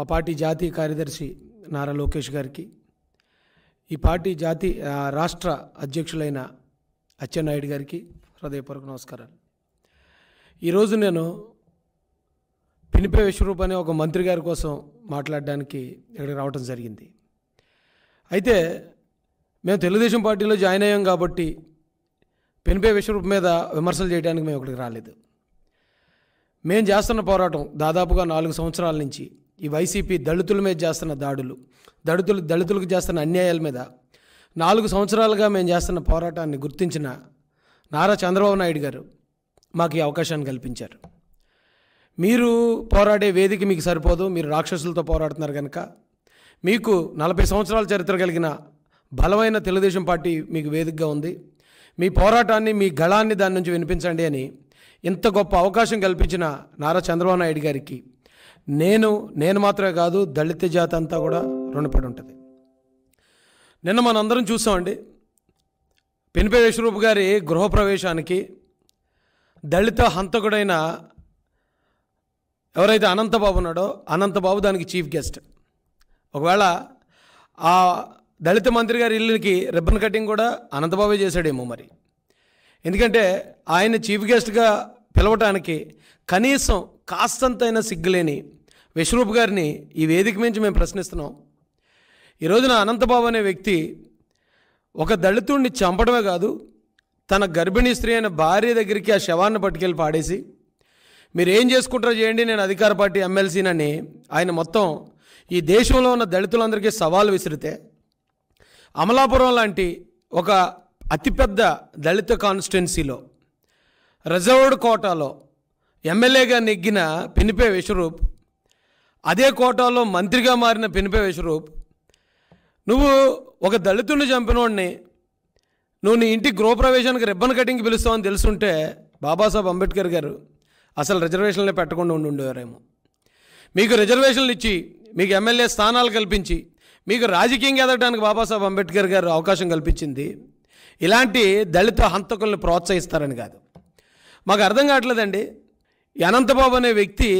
మా పార్టీ జాతీయ కార్యదర్శి నారా లోకేష్ గారికి ఈ పార్టీ జాతి రాష్ట్ర అధ్యక్షులైన అచ్చెన్నాయుడు గారికి హృదయపూర్వక నమస్కారాలు ఈరోజు నేను పినిపే విశ్వరూప్ అనే ఒక మంత్రి గారి కోసం మాట్లాడడానికి ఇక్కడికి రావటం జరిగింది అయితే మేము తెలుగుదేశం పార్టీలో జాయిన్ అయ్యాం కాబట్టి పెనిపే విశ్వరూప్ మీద విమర్శలు చేయడానికి మేము ఇక్కడికి రాలేదు మేము చేస్తున్న పోరాటం దాదాపుగా నాలుగు సంవత్సరాల నుంచి ఈ వైసీపీ దళితుల మీద చేస్తున్న దాడులు దళితులు దళితులకు చేస్తున్న అన్యాయాల మీద నాలుగు సంవత్సరాలుగా మేము చేస్తున్న పోరాటాన్ని గుర్తించిన నారా చంద్రబాబు నాయుడు గారు మాకు ఈ అవకాశాన్ని కల్పించారు మీరు పోరాడే వేదిక మీకు సరిపోదు మీరు రాక్షసులతో పోరాడుతున్నారు కనుక మీకు నలభై సంవత్సరాల చరిత్ర కలిగిన బలమైన తెలుగుదేశం పార్టీ మీకు వేదికగా ఉంది మీ పోరాటాన్ని మీ గళాన్ని దాని నుంచి వినిపించండి అని ఇంత గొప్ప అవకాశం కల్పించిన నారా చంద్రబాబు నాయుడు గారికి నేను నేను మాత్రమే కాదు దళిత జాతి అంతా కూడా రుణపడి ఉంటుంది నిన్న మనందరం చూసామండి పెనిపే విశ్వరూప్ గారి గృహప్రవేశానికి దళిత హంతకుడైన ఎవరైతే అనంతబాబు ఉన్నాడో అనంతబాబు దానికి చీఫ్ గెస్ట్ ఒకవేళ ఆ దళిత మంత్రి గారి ఇల్లుకి రిబ్బన్ కటింగ్ కూడా అనంతబాబే చేశాడేమో మరి ఎందుకంటే ఆయన చీఫ్ గెస్ట్గా పిలవటానికి కనీసం కాస్తంతైనా సిగ్గులేని విశ్వరూప్ గారిని ఈ వేదిక నుంచి మేము ప్రశ్నిస్తున్నాం ఈరోజున అనంతబాబు అనే వ్యక్తి ఒక దళితుడిని చంపడమే కాదు తన గర్భిణీ స్త్రీ అయిన భార్య దగ్గరికి ఆ శవాన్ని పట్టుకెళ్ళి పాడేసి మీరు ఏం చేసుకుంటారో చేయండి నేను అధికార పార్టీ ఎమ్మెల్సీనని ఆయన మొత్తం ఈ దేశంలో ఉన్న దళితులందరికీ సవాల్ విసిరితే అమలాపురం లాంటి ఒక అతిపెద్ద దళిత కాన్స్టిట్యున్సీలో రిజర్వ్డ్ కోటాలో ఎమ్మెల్యేగా నెగ్గిన పినిపే విశ్వరూప్ అదే కోటాలో మంత్రిగా మారిన పినిపే విశ్వరూప్ నువ్వు ఒక దళితుడిని చంపినోడిని నువ్వు నీ ఇంటి గృహప్రవేశానికి రిబ్బన్ కటింగ్కి పిలుస్తావని తెలుసుంటే బాబాసాహెబ్ అంబేద్కర్ గారు అసలు రిజర్వేషన్లే పెట్టకుండా ఉండి ఉండేవారేమో మీకు రిజర్వేషన్లు ఇచ్చి మీకు ఎమ్మెల్యే స్థానాలు కల్పించి మీకు రాజకీయంగా ఎదగడానికి బాబాసాహెబ్ అంబేద్కర్ గారు అవకాశం కల్పించింది ఇలాంటి దళిత హంతకుల్ని ప్రోత్సహిస్తారని కాదు మాకు అర్థం కావట్లేదండి అనంతబాబు అనే వ్యక్తి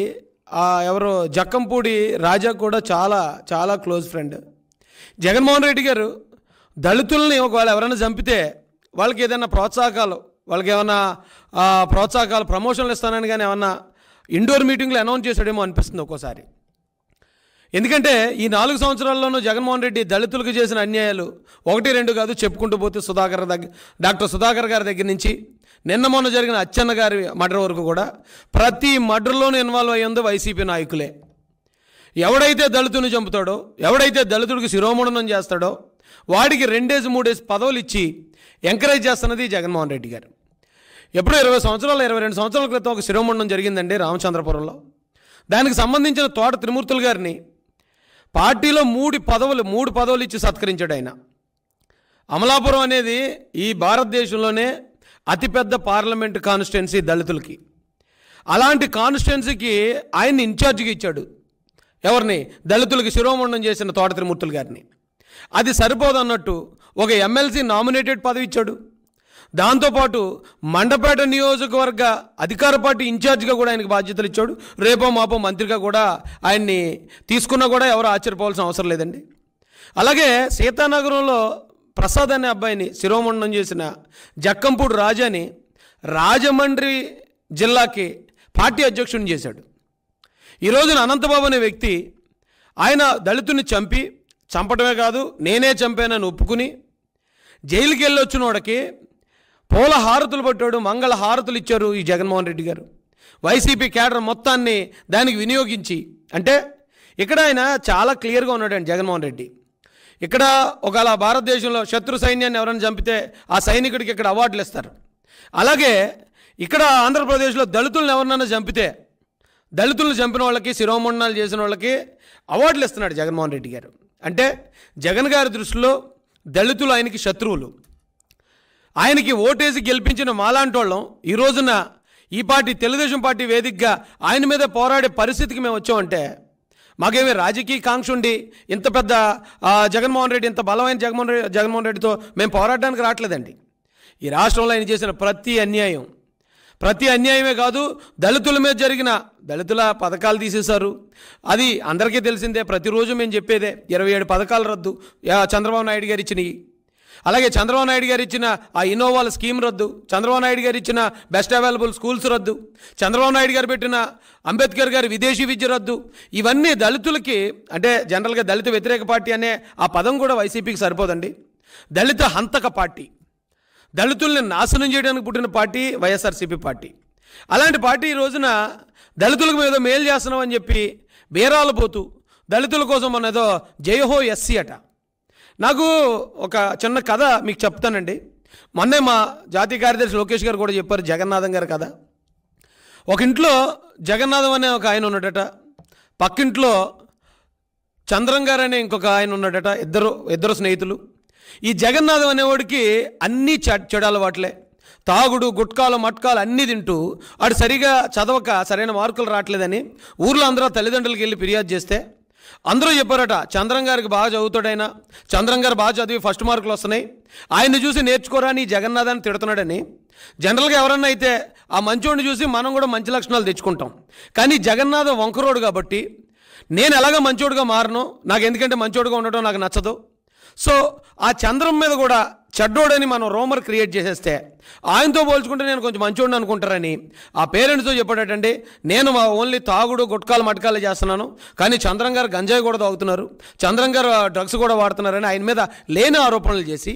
ఎవరు జక్కంపూడి రాజా కూడా చాలా చాలా క్లోజ్ ఫ్రెండ్ జగన్మోహన్ రెడ్డి గారు దళితుల్ని ఒకవేళ ఎవరైనా చంపితే వాళ్ళకి ఏదైనా ప్రోత్సాహకాలు వాళ్ళకి ఏమైనా ప్రోత్సాహకాలు ప్రమోషన్లు ఇస్తానని కానీ ఏమన్నా ఇండోర్ మీటింగ్లో అనౌన్స్ చేశాడేమో అనిపిస్తుంది ఒక్కోసారి ఎందుకంటే ఈ నాలుగు సంవత్సరాల్లోనూ జగన్మోహన్ రెడ్డి దళితులకు చేసిన అన్యాయాలు ఒకటి రెండు కాదు చెప్పుకుంటూ పోతే సుధాకర్ దగ్గర డాక్టర్ సుధాకర్ గారి దగ్గర నుంచి నిన్న మొన్న జరిగిన అచ్చన్న గారి మర్డర్ వరకు కూడా ప్రతి మర్డర్లోనూ ఇన్వాల్వ్ అయ్యిందో వైసీపీ నాయకులే ఎవడైతే దళితుని చంపుతాడో ఎవడైతే దళితుడికి శిరోమణనం చేస్తాడో వాడికి రెండేసి మూడేసి పదవులు ఇచ్చి ఎంకరేజ్ చేస్తున్నది జగన్మోహన్ రెడ్డి గారు ఎప్పుడో ఇరవై సంవత్సరాల ఇరవై రెండు సంవత్సరాల క్రితం ఒక శిరోముండం జరిగిందండి రామచంద్రపురంలో దానికి సంబంధించిన తోట త్రిమూర్తులు గారిని పార్టీలో మూడు పదవులు మూడు పదవులు ఇచ్చి సత్కరించాడు ఆయన అమలాపురం అనేది ఈ భారతదేశంలోనే అతిపెద్ద పార్లమెంట్ కాన్స్టిట్యున్సీ దళితులకి అలాంటి కాన్స్టిట్యున్సీకి ఆయన్ని ఇన్ఛార్జ్గా ఇచ్చాడు ఎవరిని దళితులకి శిరోమండం చేసిన తోట త్రిమూర్తులు గారిని అది సరిపోదన్నట్టు ఒక ఎమ్మెల్సీ నామినేటెడ్ పదవి ఇచ్చాడు దాంతోపాటు మండపేట నియోజకవర్గ అధికార పార్టీ ఇన్ఛార్జ్గా కూడా ఆయనకు బాధ్యతలు ఇచ్చాడు రేపో మాపో మంత్రిగా కూడా ఆయన్ని తీసుకున్నా కూడా ఎవరు ఆశ్చర్యపోవాల్సిన అవసరం లేదండి అలాగే సీతానగరంలో ప్రసాద్ అనే అబ్బాయిని శిరోమండం చేసిన జక్కంపూడి రాజాని రాజమండ్రి జిల్లాకి పార్టీ అధ్యక్షుడిని చేశాడు ఈ రోజున అనంతబాబు అనే వ్యక్తి ఆయన దళితుని చంపి చంపటమే కాదు నేనే చంపానని ఒప్పుకుని జైలుకి వచ్చిన వాడికి పూల హారతులు పట్టాడు మంగళ హారతులు ఇచ్చారు ఈ జగన్మోహన్ రెడ్డి గారు వైసీపీ కేడర్ మొత్తాన్ని దానికి వినియోగించి అంటే ఇక్కడ ఆయన చాలా క్లియర్గా ఉన్నాడు జగన్మోహన్ రెడ్డి ఇక్కడ ఒకవేళ భారతదేశంలో శత్రు సైన్యాన్ని ఎవరైనా చంపితే ఆ సైనికుడికి ఇక్కడ అవార్డులు ఇస్తారు అలాగే ఇక్కడ ఆంధ్రప్రదేశ్లో దళితులను ఎవరినైనా చంపితే దళితులను చంపిన వాళ్ళకి శిరోమండనాలు చేసిన వాళ్ళకి అవార్డులు ఇస్తున్నాడు జగన్మోహన్ రెడ్డి గారు అంటే జగన్ గారి దృష్టిలో దళితులు ఆయనకి శత్రువులు ఆయనకి ఓటేసి గెలిపించిన మాలాంటోళ్ళం ఈ రోజున ఈ పార్టీ తెలుగుదేశం పార్టీ వేదికగా ఆయన మీద పోరాడే పరిస్థితికి మేము వచ్చామంటే మాకేమి రాజకీయ కాంక్ష ఉండి ఇంత పెద్ద జగన్మోహన్ రెడ్డి ఇంత బలమైన జగన్మోహన్ రెడ్డి జగన్మోహన్ రెడ్డితో మేము పోరాడడానికి రావట్లేదండి ఈ రాష్ట్రంలో ఆయన చేసిన ప్రతి అన్యాయం ప్రతి అన్యాయమే కాదు దళితుల మీద జరిగిన దళితుల పథకాలు తీసేశారు అది అందరికీ తెలిసిందే ప్రతిరోజు మేము చెప్పేదే ఇరవై ఏడు పథకాలు రద్దు చంద్రబాబు నాయుడు గారు ఇచ్చినవి అలాగే చంద్రబాబు నాయుడు గారు ఇచ్చిన ఆ ఇన్నోవాల స్కీమ్ రద్దు చంద్రబాబు నాయుడు గారు ఇచ్చిన బెస్ట్ అవైలబుల్ స్కూల్స్ రద్దు చంద్రబాబు నాయుడు గారు పెట్టిన అంబేద్కర్ గారి విదేశీ విద్య రద్దు ఇవన్నీ దళితులకి అంటే జనరల్గా దళిత వ్యతిరేక పార్టీ అనే ఆ పదం కూడా వైసీపీకి సరిపోదండి దళిత హంతక పార్టీ దళితుల్ని నాశనం చేయడానికి పుట్టిన పార్టీ వైఎస్ఆర్సీపీ పార్టీ అలాంటి పార్టీ ఈ రోజున దళితులకు మీద మేలు చేస్తున్నామని చెప్పి బేరాలు పోతూ దళితుల కోసం మన ఏదో జయహో ఎస్సీ అట నాకు ఒక చిన్న కథ మీకు చెప్తానండి మొన్నే మా జాతీయ కార్యదర్శి లోకేష్ గారు కూడా చెప్పారు జగన్నాథం గారు కథ ఒక ఇంట్లో జగన్నాథం అనే ఒక ఆయన ఉన్నాడట పక్కింట్లో చంద్రం గారు అనే ఇంకొక ఆయన ఉన్నాడట ఇద్దరు ఇద్దరు స్నేహితులు ఈ జగన్నాథం అనేవాడికి అన్నీ చెడు వాటిలే తాగుడు గుట్కాలు మట్కాలు అన్నీ తింటూ వాడు సరిగా చదవక సరైన మార్కులు రావట్లేదని ఊర్లో అందరూ తల్లిదండ్రులకి వెళ్ళి ఫిర్యాదు చేస్తే అందరూ చెప్పారట చంద్రం గారికి బాగా చదువుతాడైనా చంద్రం గారు బాగా చదివి ఫస్ట్ మార్కులు వస్తున్నాయి ఆయన్ని చూసి నేర్చుకోరా నీ జగన్నాథ్ అని తిడుతున్నాడని జనరల్గా ఎవరన్నా అయితే ఆ మంచోడిని చూసి మనం కూడా మంచి లక్షణాలు తెచ్చుకుంటాం కానీ జగన్నాథ్ వంకరోడు కాబట్టి నేను ఎలాగ మంచోడుగా మారను నాకు ఎందుకంటే మంచోడుగా ఉండటం నాకు నచ్చదు సో ఆ చంద్రం మీద కూడా చెడ్డోడని మనం రోమర్ క్రియేట్ చేసేస్తే ఆయనతో పోల్చుకుంటే నేను కొంచెం మంచోడిని అనుకుంటారని ఆ పేరెంట్స్తో చెప్పేటండి నేను ఓన్లీ తాగుడు గుట్కాలు మట్కాలు చేస్తున్నాను కానీ చంద్రం గారు గంజాయి కూడా తాగుతున్నారు చంద్రం గారు డ్రగ్స్ కూడా వాడుతున్నారని ఆయన మీద లేని ఆరోపణలు చేసి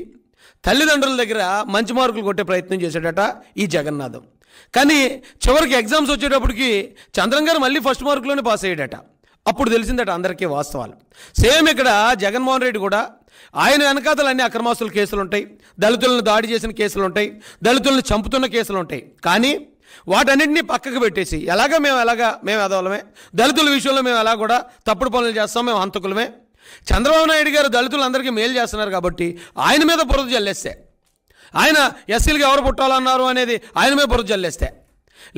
తల్లిదండ్రుల దగ్గర మంచి మార్కులు కొట్టే ప్రయత్నం చేశాడట ఈ జగన్నాథం కానీ చివరికి ఎగ్జామ్స్ వచ్చేటప్పటికి చంద్రం గారు మళ్ళీ ఫస్ట్ మార్కులోనే పాస్ అయ్యాడట అప్పుడు తెలిసిందట అందరికీ వాస్తవాలు సేమ్ ఇక్కడ జగన్మోహన్ రెడ్డి కూడా ఆయన వెనకాతలు అన్ని అక్రమాస్తుల కేసులు ఉంటాయి దళితులను దాడి చేసిన కేసులు ఉంటాయి దళితులను చంపుతున్న కేసులు ఉంటాయి కానీ వాటన్నింటినీ పక్కకు పెట్టేసి ఎలాగ మేము ఎలాగా మేము ఎదవలమే దళితుల విషయంలో మేము ఎలా కూడా తప్పుడు పనులు చేస్తాం మేము హంతకులమే చంద్రబాబు నాయుడు గారు దళితులందరికీ మేలు చేస్తున్నారు కాబట్టి ఆయన మీద బురద జల్లేస్తే ఆయన ఎస్సీలకు ఎవరు పుట్టాలన్నారు అనేది ఆయన మీద బురద జల్లేస్తే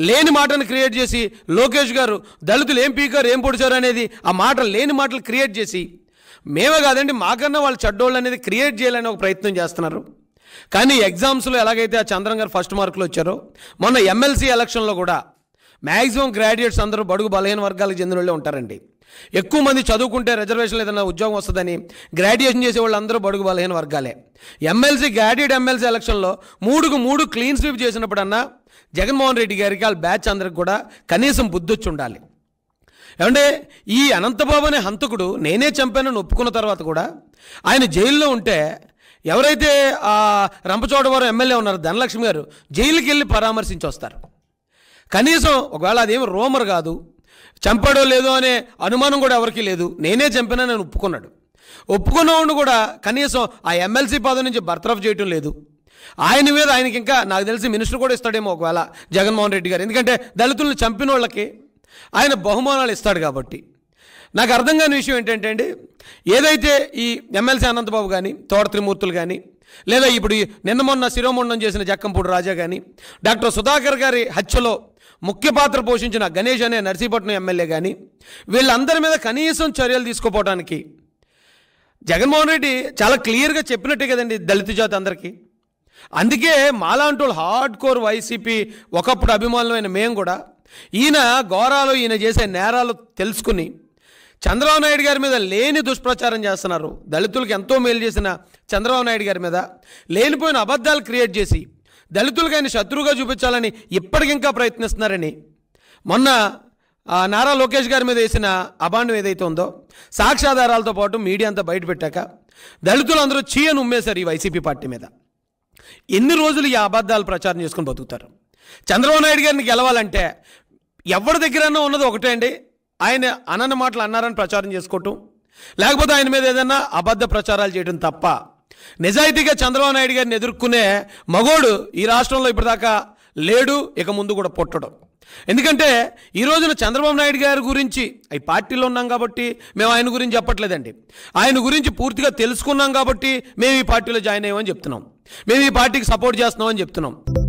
లేని మాటను క్రియేట్ చేసి లోకేష్ గారు దళితులు ఏం పీకారు ఏం పొడిచారు అనేది ఆ మాటలు లేని మాటలు క్రియేట్ చేసి మేమే కాదండి మాకన్నా వాళ్ళు చెడ్డోళ్ళు అనేది క్రియేట్ చేయాలని ఒక ప్రయత్నం చేస్తున్నారు కానీ ఎగ్జామ్స్లో ఎలాగైతే ఆ చంద్రం గారు ఫస్ట్ మార్కులు వచ్చారో మొన్న ఎమ్మెల్సీ ఎలక్షన్లో కూడా మ్యాక్సిమం గ్రాడ్యుయేట్స్ అందరూ బడుగు బలహీన వర్గాలకు చెందిన వాళ్ళే ఉంటారండి ఎక్కువ మంది చదువుకుంటే రిజర్వేషన్ ఏదైనా ఉద్యోగం వస్తుందని గ్రాడ్యుయేషన్ చేసే వాళ్ళు అందరూ బడుగు బలహీన వర్గాలే ఎమ్మెల్సీ గ్రాడ్యుయేట్ ఎమ్మెల్సీ ఎలక్షన్లో మూడుకు మూడు క్లీన్ స్వీప్ చేసినప్పుడన్నా జగన్మోహన్ రెడ్డి గారికి వాళ్ళ బ్యాచ్ అందరికి కూడా కనీసం బుద్ధొచ్చి ఉండాలి ఏమంటే ఈ అనంతబాబు అనే హంతకుడు నేనే చంపానని ఒప్పుకున్న తర్వాత కూడా ఆయన జైల్లో ఉంటే ఎవరైతే రంపచోడవరం ఎమ్మెల్యే ఉన్నారో ధనలక్ష్మి గారు జైలుకి వెళ్ళి పరామర్శించి వస్తారు కనీసం ఒకవేళ అదేమి రోమర్ కాదు చంపాడో లేదో అనే అనుమానం కూడా ఎవరికీ లేదు నేనే చంపానని ఒప్పుకున్నాడు ఒప్పుకున్నవాడు కూడా కనీసం ఆ ఎమ్మెల్సీ పదవి నుంచి బర్తరఫ్ చేయటం లేదు ఆయన మీద ఆయనకి ఇంకా నాకు తెలిసి మినిస్టర్ కూడా ఇస్తాడేమో ఒకవేళ జగన్మోహన్ రెడ్డి గారు ఎందుకంటే దళితులను చంపిన వాళ్ళకి ఆయన బహుమానాలు ఇస్తాడు కాబట్టి నాకు అర్థం కాని విషయం ఏంటంటే అండి ఏదైతే ఈ ఎమ్మెల్సీ అనంతబాబు కానీ తోట త్రిమూర్తులు కానీ లేదా ఇప్పుడు నిన్న మొన్న శిరోముండం చేసిన జక్కంపూడి రాజా కానీ డాక్టర్ సుధాకర్ గారి హత్యలో ముఖ్య పాత్ర పోషించిన గణేష్ అనే నర్సీపట్నం ఎమ్మెల్యే కానీ వీళ్ళందరి మీద కనీసం చర్యలు తీసుకోపోవడానికి జగన్మోహన్ రెడ్డి చాలా క్లియర్గా చెప్పినట్టే కదండి దళిత జాతి అందరికీ అందుకే మాలాంటి హార్డ్ కోర్ వైసీపీ ఒకప్పుడు అభిమానులైన మేము కూడా ఈయన ఘోరాలు ఈయన చేసే నేరాలు తెలుసుకుని చంద్రబాబు నాయుడు గారి మీద లేని దుష్ప్రచారం చేస్తున్నారు దళితులకు ఎంతో మేలు చేసిన చంద్రబాబు నాయుడు గారి మీద లేనిపోయిన అబద్ధాలు క్రియేట్ చేసి దళితులకు ఆయన శత్రువుగా చూపించాలని ఇప్పటికింకా ప్రయత్నిస్తున్నారని మొన్న నారా లోకేష్ గారి మీద వేసిన అభాండం ఏదైతే ఉందో సాక్ష్యాధారాలతో పాటు మీడియా అంతా బయటపెట్టాక అందరూ చీయను ఉమ్మేశారు ఈ వైసీపీ పార్టీ మీద ఎన్ని రోజులు ఈ అబద్ధాలు ప్రచారం చేసుకుని బతుకుతారు చంద్రబాబు నాయుడు గారిని గెలవాలంటే ఎవరి దగ్గరన్నా ఉన్నది ఒకటే అండి ఆయన అనన్న మాటలు అన్నారని ప్రచారం చేసుకోవటం లేకపోతే ఆయన మీద ఏదైనా అబద్ధ ప్రచారాలు చేయడం తప్ప నిజాయితీగా చంద్రబాబు నాయుడు గారిని ఎదుర్కొనే మగోడు ఈ రాష్ట్రంలో ఇప్పటిదాకా లేడు ఇక ముందు కూడా పుట్టడం ఎందుకంటే ఈ రోజున చంద్రబాబు నాయుడు గారి గురించి ఈ పార్టీలో ఉన్నాం కాబట్టి మేము ఆయన గురించి చెప్పట్లేదండి ఆయన గురించి పూర్తిగా తెలుసుకున్నాం కాబట్టి మేము ఈ పార్టీలో జాయిన్ అయ్యామని చెప్తున్నాం మేము ఈ పార్టీకి సపోర్ట్ చేస్తున్నామని చెప్తున్నాం